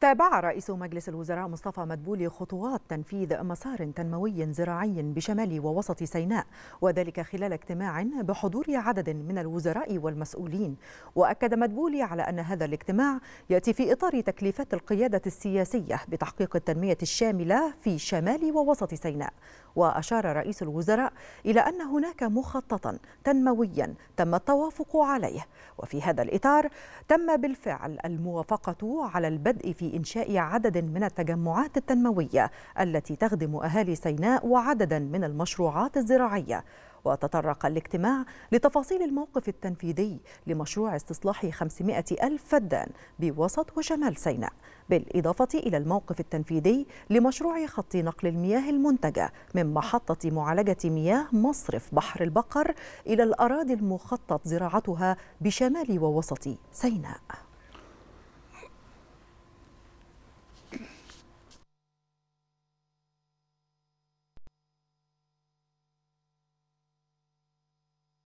تابع رئيس مجلس الوزراء مصطفى مدبولي خطوات تنفيذ مسار تنموي زراعي بشمال ووسط سيناء وذلك خلال اجتماع بحضور عدد من الوزراء والمسؤولين واكد مدبولي على ان هذا الاجتماع ياتي في اطار تكليفات القياده السياسيه بتحقيق التنميه الشامله في شمال ووسط سيناء واشار رئيس الوزراء الى ان هناك مخططا تنمويا تم التوافق عليه وفي هذا الاطار تم بالفعل الموافقه على البدء في بإنشاء عدد من التجمعات التنموية التي تخدم أهالي سيناء وعددا من المشروعات الزراعية وتطرق الاجتماع لتفاصيل الموقف التنفيذي لمشروع استصلاح 500 ألف فدان بوسط وشمال سيناء بالإضافة إلى الموقف التنفيذي لمشروع خط نقل المياه المنتجة من محطة معالجة مياه مصرف بحر البقر إلى الأراضي المخطط زراعتها بشمال ووسط سيناء